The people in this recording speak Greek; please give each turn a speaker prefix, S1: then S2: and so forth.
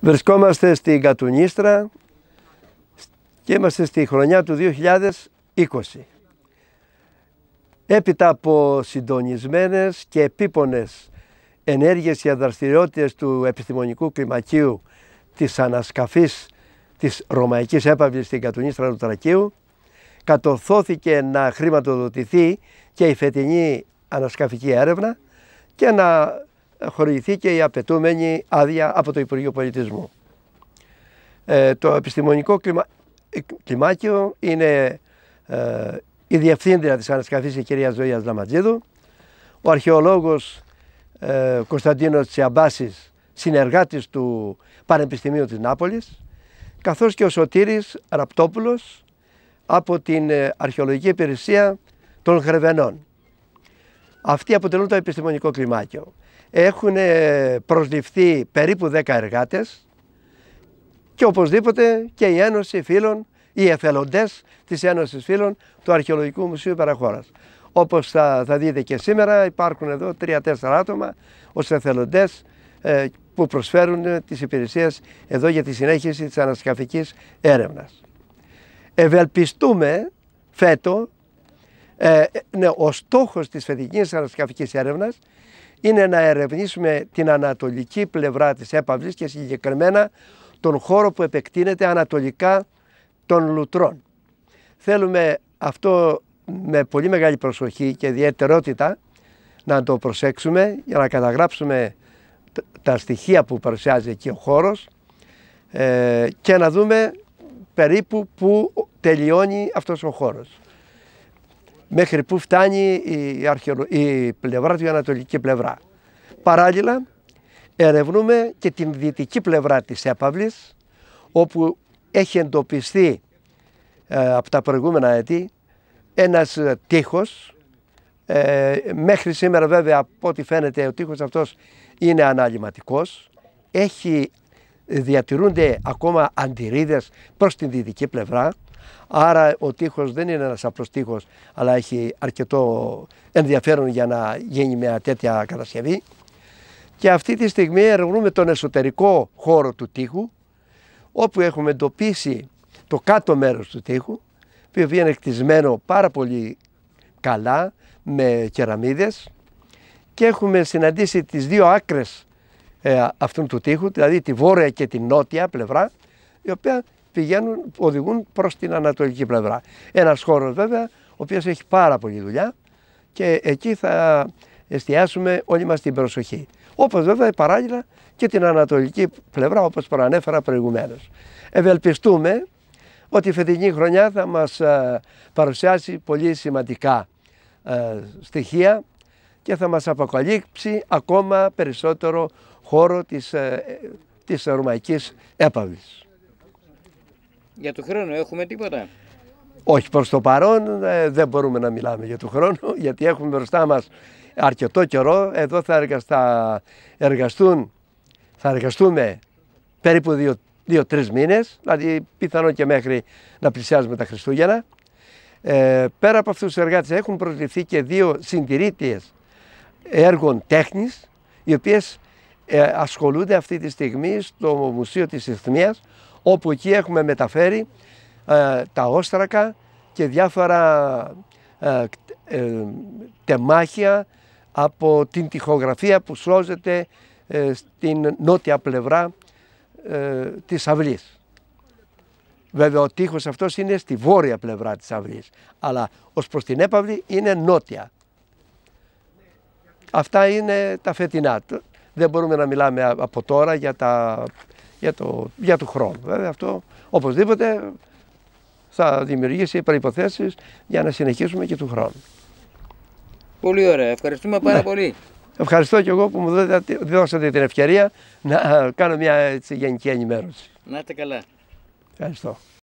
S1: Βρισκόμαστε στην Κατουνίστρα και είμαστε στη χρονιά του 2020. Έπειτα από συντονισμένες και επίπονες ενέργειες και δραστηριότητες του επιστημονικού κλιμακίου της ανασκαφής της Ρωμαϊκής Έπαυλης στην Κατουνίστρα του Τρακίου, κατορθώθηκε να χρηματοδοτηθεί και η φετινή ανασκαφική έρευνα και να χορηγηθεί και η απαιτούμενη άδεια από το Υπουργείο Πολιτισμού. Ε, το επιστημονικό κλιμα... Ε, κλιμάκιο είναι ε, η διευθύντρια της ανασκαφής η κυρία Ζωίας Λαματζίδου, ο αρχαιολόγος ε, Κωνσταντίνος Τσιαμπάσης, συνεργάτης του Πανεπιστημίου της Νάπολης, καθώς και ο Σωτήρης Ραπτόπουλος από την Αρχαιολογική Υπηρεσία των Χρεβενών. Αυτοί αποτελούν το επιστημονικό κλιμάκιο έχουν προσληφθεί περίπου 10 εργάτες και οπωσδήποτε και η Ένωση Φίλων, οι εθελοντές της Ένωσης Φίλων του Αρχαιολογικού Μουσείου Παραχώρας. Όπως θα, θα δείτε και σήμερα υπάρχουν εδώ 3-4 άτομα ως εθελοντές ε, που προσφέρουν τις υπηρεσίες εδώ για τη συνέχιση της ανασκαφικής έρευνας. Ευελπιστούμε φέτο, ε, ε ναι, ο στόχος της φετικής ανασκαφικής έρευνας είναι να ερευνήσουμε την ανατολική πλευρά της έπαυλης και συγκεκριμένα τον χώρο που επεκτείνεται ανατολικά των λουτρών. Θέλουμε αυτό με πολύ μεγάλη προσοχή και ιδιαιτερότητα να το προσέξουμε για να καταγράψουμε τα στοιχεία που παρουσιάζει εκεί ο χώρος ε, και να δούμε περίπου πού τελειώνει αυτός ο χώρος μέχρι που φτάνει η, η πλευρά του, η ανατολική πλευρά. Παράλληλα, ερευνούμε και την δυτική πλευρά της έπαυλης, όπου έχει εντοπιστεί ε, από τα προηγούμενα έτη ένας ε, τείχος. Ε, μέχρι σήμερα βέβαια από ό,τι φαίνεται ο τείχος αυτός είναι αναλυματικός. Έχει, διατηρούνται ακόμα αντιρρίδες προς την δυτική πλευρά. Άρα ο τείχος δεν είναι ένας απλός τείχος, αλλά έχει αρκετό ενδιαφέρον για να γίνει μια τέτοια κατασκευή. Και αυτή τη στιγμή ερευνούμε τον εσωτερικό χώρο του τείχου, όπου έχουμε εντοπίσει το κάτω μέρος του τείχου, που είναι κτισμένο πάρα πολύ καλά με κεραμίδες και έχουμε συναντήσει τις δύο άκρες ε, αυτού του τείχου, δηλαδή τη βόρεια και τη νότια πλευρά, η οποία πηγαίνουν, οδηγούν προς την ανατολική πλευρά. Ένας χώρος βέβαια ο οποίος έχει πάρα πολλή δουλειά και εκεί θα εστιάσουμε όλη μας την προσοχή. Όπως βέβαια παράλληλα και την ανατολική πλευρά όπως προανέφερα προηγουμένως. Ευελπιστούμε ότι η φετινή χρονιά θα μας ε, παρουσιάσει πολύ σημαντικά ε, στοιχεία και θα μας αποκαλύψει ακόμα περισσότερο χώρο της, ε, της ρωμαϊκής έπαυλης. Για το χρόνο έχουμε τίποτα. Όχι, προς το παρόν ε, δεν μπορούμε να μιλάμε για το χρόνο, γιατί έχουμε μπροστά μας αρκετό καιρό. Εδώ θα, εργαστα... εργαστούν, θα εργαστούμε περίπου δύο, δύο-τρεις μήνες, δηλαδή πιθανόν και μέχρι να πλησιάζουμε τα Χριστούγεννα. Ε, πέρα από αυτούς τους εργάτες έχουν προσληφθεί και δύο συντηρήτες έργων τέχνης, οι οποίες ε, ασχολούνται αυτή τη στιγμή στο Μουσείο της Ισθμίας, όπου εκεί έχουμε μεταφέρει ε, τα όστρακα και διάφορα ε, ε, τεμάχια από την τυχογραφία που σώζεται στην νότια πλευρά της αυλής. Βέβαια ο τείχος αυτός είναι στη βόρεια πλευρά της αυλής, αλλά ως προς την έπαυλη είναι νότια. Αυτά είναι τα φετινά. Δεν μπορούμε να μιλάμε από τώρα για τα για, το, για του χρόνου. Βέβαια αυτό οπωσδήποτε θα δημιουργήσει προϋποθέσεις για να συνεχίσουμε και του χρόνου. Πολύ ωραία. Ευχαριστούμε πάρα ναι. πολύ. Ευχαριστώ και εγώ που μου δώσατε την ευκαιρία να κάνω μια έτσι, γενική ενημέρωση. Να είστε καλά. Ευχαριστώ.